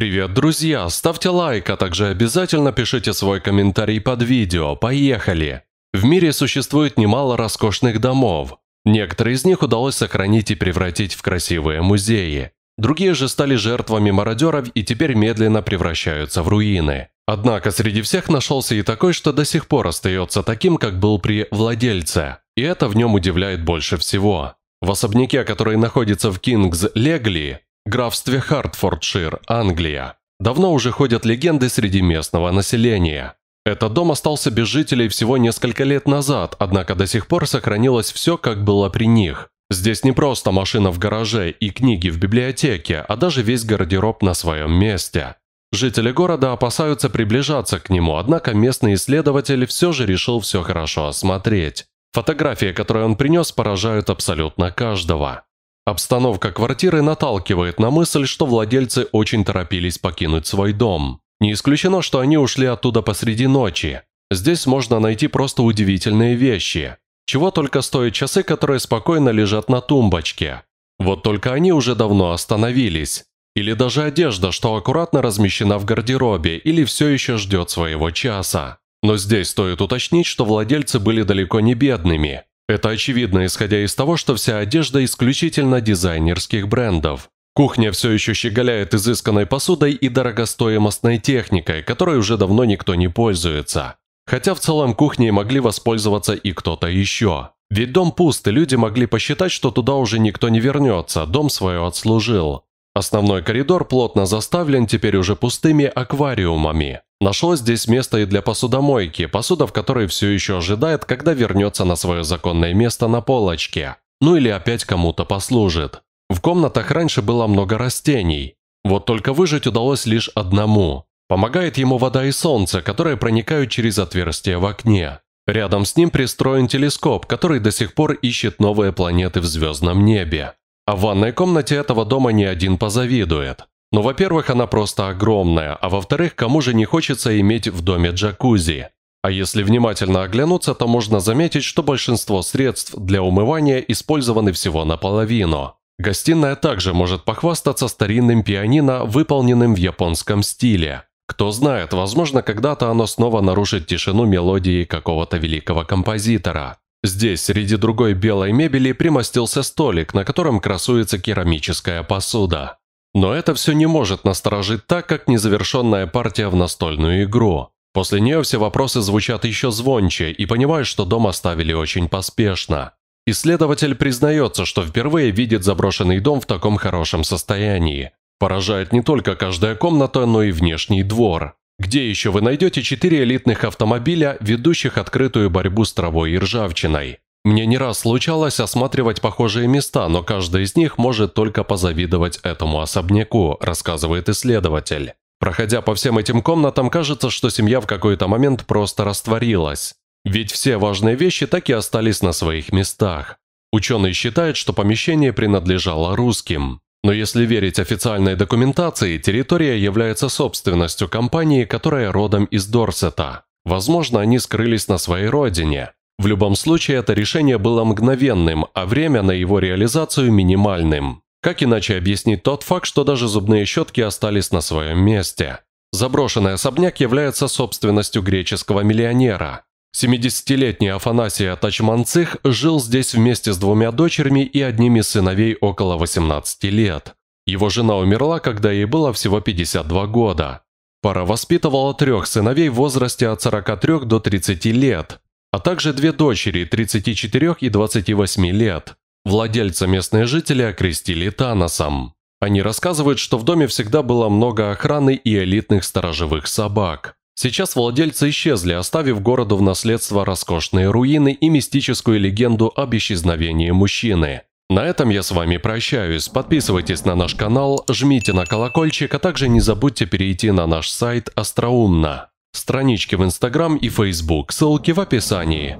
Привет, друзья! Ставьте лайк, а также обязательно пишите свой комментарий под видео. Поехали! В мире существует немало роскошных домов. Некоторые из них удалось сохранить и превратить в красивые музеи. Другие же стали жертвами мародеров и теперь медленно превращаются в руины. Однако среди всех нашелся и такой, что до сих пор остается таким, как был при владельце. И это в нем удивляет больше всего. В особняке, который находится в Кингс-Легли, графстве Хартфордшир, Англия. Давно уже ходят легенды среди местного населения. Этот дом остался без жителей всего несколько лет назад, однако до сих пор сохранилось все, как было при них. Здесь не просто машина в гараже и книги в библиотеке, а даже весь гардероб на своем месте. Жители города опасаются приближаться к нему, однако местный исследователь все же решил все хорошо осмотреть. Фотографии, которые он принес, поражают абсолютно каждого. Обстановка квартиры наталкивает на мысль, что владельцы очень торопились покинуть свой дом. Не исключено, что они ушли оттуда посреди ночи. Здесь можно найти просто удивительные вещи. Чего только стоят часы, которые спокойно лежат на тумбочке. Вот только они уже давно остановились. Или даже одежда, что аккуратно размещена в гардеробе или все еще ждет своего часа. Но здесь стоит уточнить, что владельцы были далеко не бедными. Это очевидно, исходя из того, что вся одежда исключительно дизайнерских брендов. Кухня все еще щеголяет изысканной посудой и дорогостоимостной техникой, которой уже давно никто не пользуется. Хотя в целом кухней могли воспользоваться и кто-то еще. Ведь дом пуст, и люди могли посчитать, что туда уже никто не вернется, дом свое отслужил. Основной коридор плотно заставлен теперь уже пустыми аквариумами. Нашлось здесь место и для посудомойки, посуда в которой все еще ожидает, когда вернется на свое законное место на полочке. Ну или опять кому-то послужит. В комнатах раньше было много растений. Вот только выжить удалось лишь одному. Помогает ему вода и солнце, которые проникают через отверстие в окне. Рядом с ним пристроен телескоп, который до сих пор ищет новые планеты в звездном небе. А в ванной комнате этого дома ни один позавидует. Но, ну, во-первых, она просто огромная, а во-вторых, кому же не хочется иметь в доме джакузи? А если внимательно оглянуться, то можно заметить, что большинство средств для умывания использованы всего наполовину. Гостиная также может похвастаться старинным пианино, выполненным в японском стиле. Кто знает, возможно, когда-то оно снова нарушит тишину мелодии какого-то великого композитора. Здесь, среди другой белой мебели, примостился столик, на котором красуется керамическая посуда. Но это все не может насторожить так, как незавершенная партия в настольную игру. После нее все вопросы звучат еще звонче, и понимаешь, что дом оставили очень поспешно. Исследователь признается, что впервые видит заброшенный дом в таком хорошем состоянии. Поражает не только каждая комната, но и внешний двор. Где еще вы найдете четыре элитных автомобиля, ведущих открытую борьбу с травой и ржавчиной? Мне не раз случалось осматривать похожие места, но каждый из них может только позавидовать этому особняку, рассказывает исследователь. Проходя по всем этим комнатам, кажется, что семья в какой-то момент просто растворилась. Ведь все важные вещи так и остались на своих местах. Ученый считает, что помещение принадлежало русским. Но если верить официальной документации, территория является собственностью компании, которая родом из Дорсета. Возможно, они скрылись на своей родине. В любом случае, это решение было мгновенным, а время на его реализацию минимальным. Как иначе объяснить тот факт, что даже зубные щетки остались на своем месте? Заброшенный особняк является собственностью греческого миллионера. 70-летний Афанасий Атачманцих жил здесь вместе с двумя дочерьми и одними сыновей около 18 лет. Его жена умерла, когда ей было всего 52 года. Пара воспитывала трех сыновей в возрасте от 43 до 30 лет, а также две дочери 34 и 28 лет. Владельца местные жители окрестили Таносом. Они рассказывают, что в доме всегда было много охраны и элитных сторожевых собак. Сейчас владельцы исчезли, оставив городу в наследство роскошные руины и мистическую легенду об исчезновении мужчины. На этом я с вами прощаюсь. Подписывайтесь на наш канал, жмите на колокольчик, а также не забудьте перейти на наш сайт Остроумно. Странички в Инстаграм и Фейсбук, ссылки в описании.